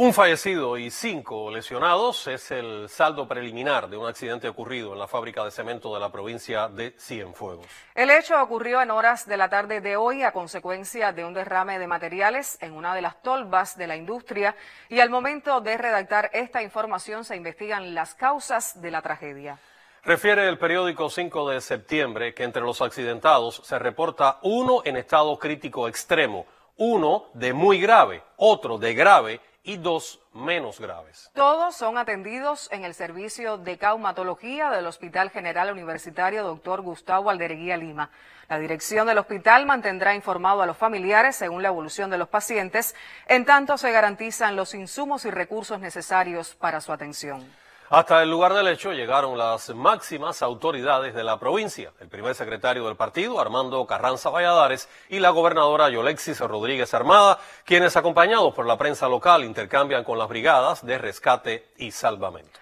Un fallecido y cinco lesionados es el saldo preliminar de un accidente ocurrido en la fábrica de cemento de la provincia de Cienfuegos. El hecho ocurrió en horas de la tarde de hoy a consecuencia de un derrame de materiales en una de las tolvas de la industria y al momento de redactar esta información se investigan las causas de la tragedia. Refiere el periódico 5 de septiembre que entre los accidentados se reporta uno en estado crítico extremo, uno de muy grave, otro de grave y dos menos graves. Todos son atendidos en el servicio de caumatología del Hospital General Universitario Dr. Gustavo Aldereguía Lima. La dirección del hospital mantendrá informado a los familiares según la evolución de los pacientes, en tanto se garantizan los insumos y recursos necesarios para su atención. Hasta el lugar del hecho llegaron las máximas autoridades de la provincia, el primer secretario del partido, Armando Carranza Valladares, y la gobernadora Yolexis Rodríguez Armada, quienes acompañados por la prensa local intercambian con las brigadas de rescate y salvamento.